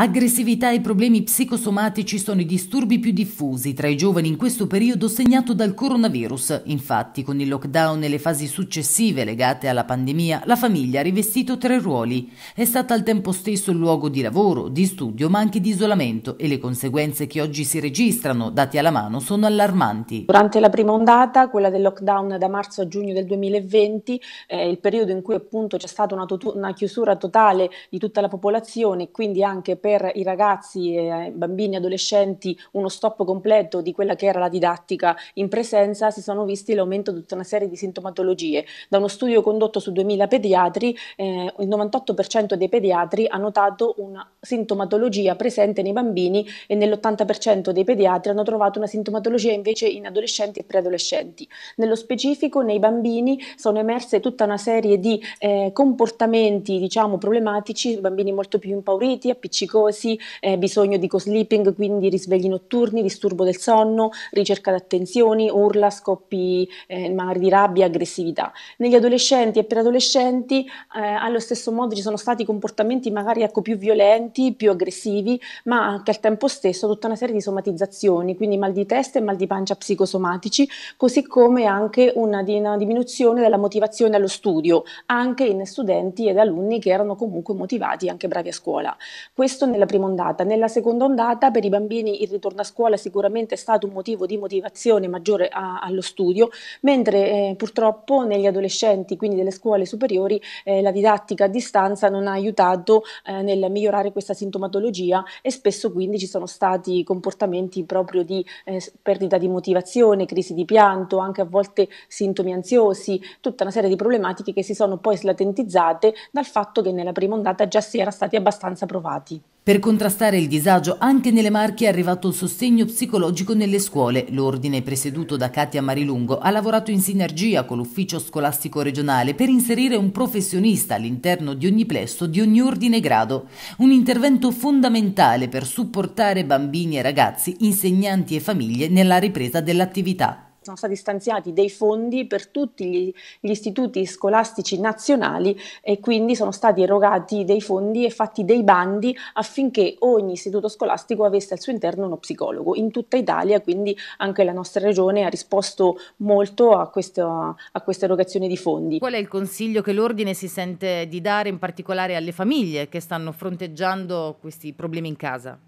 Aggressività e problemi psicosomatici sono i disturbi più diffusi tra i giovani in questo periodo segnato dal coronavirus. Infatti, con il lockdown e le fasi successive legate alla pandemia, la famiglia ha rivestito tre ruoli. È stata al tempo stesso il luogo di lavoro, di studio, ma anche di isolamento e le conseguenze che oggi si registrano, dati alla mano, sono allarmanti. Durante la prima ondata, quella del lockdown da marzo a giugno del 2020, eh, il periodo in cui appunto c'è stata una, una chiusura totale di tutta la popolazione, quindi anche per per i ragazzi, eh, bambini, adolescenti, uno stop completo di quella che era la didattica in presenza, si sono visti l'aumento di tutta una serie di sintomatologie. Da uno studio condotto su 2000 pediatri, eh, il 98% dei pediatri ha notato una sintomatologia presente nei bambini e nell'80% dei pediatri hanno trovato una sintomatologia invece in adolescenti e preadolescenti. Nello specifico nei bambini sono emerse tutta una serie di eh, comportamenti diciamo problematici, bambini molto più impauriti, appiccicati, appendicicosi, eh, bisogno di co-sleeping, quindi risvegli notturni, disturbo del sonno, ricerca d'attenzioni, urla, scoppi eh, magari di rabbia, aggressività. Negli adolescenti e preadolescenti eh, allo stesso modo ci sono stati comportamenti magari ecco, più violenti, più aggressivi, ma anche al tempo stesso tutta una serie di somatizzazioni, quindi mal di testa e mal di pancia psicosomatici, così come anche una, una diminuzione della motivazione allo studio, anche in studenti ed alunni che erano comunque motivati anche bravi a scuola. Questo questo nella prima ondata. Nella seconda ondata per i bambini il ritorno a scuola sicuramente è stato un motivo di motivazione maggiore a, allo studio, mentre eh, purtroppo negli adolescenti, quindi delle scuole superiori, eh, la didattica a distanza non ha aiutato eh, nel migliorare questa sintomatologia e spesso quindi ci sono stati comportamenti proprio di eh, perdita di motivazione, crisi di pianto, anche a volte sintomi ansiosi, tutta una serie di problematiche che si sono poi slatentizzate dal fatto che nella prima ondata già si era stati abbastanza provati. Per contrastare il disagio anche nelle Marche è arrivato il sostegno psicologico nelle scuole. L'ordine presieduto da Katia Marilungo ha lavorato in sinergia con l'ufficio scolastico regionale per inserire un professionista all'interno di ogni plesso di ogni ordine grado. Un intervento fondamentale per supportare bambini e ragazzi, insegnanti e famiglie nella ripresa dell'attività sono stati stanziati dei fondi per tutti gli, gli istituti scolastici nazionali e quindi sono stati erogati dei fondi e fatti dei bandi affinché ogni istituto scolastico avesse al suo interno uno psicologo in tutta Italia, quindi anche la nostra regione ha risposto molto a, questo, a questa erogazione di fondi. Qual è il consiglio che l'Ordine si sente di dare in particolare alle famiglie che stanno fronteggiando questi problemi in casa?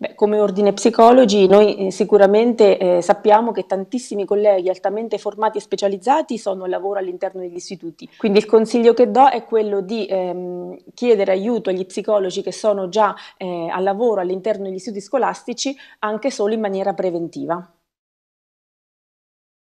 Beh, come ordine psicologi noi eh, sicuramente eh, sappiamo che tantissimi colleghi altamente formati e specializzati sono al lavoro all'interno degli istituti, quindi il consiglio che do è quello di ehm, chiedere aiuto agli psicologi che sono già eh, al lavoro all'interno degli istituti scolastici anche solo in maniera preventiva.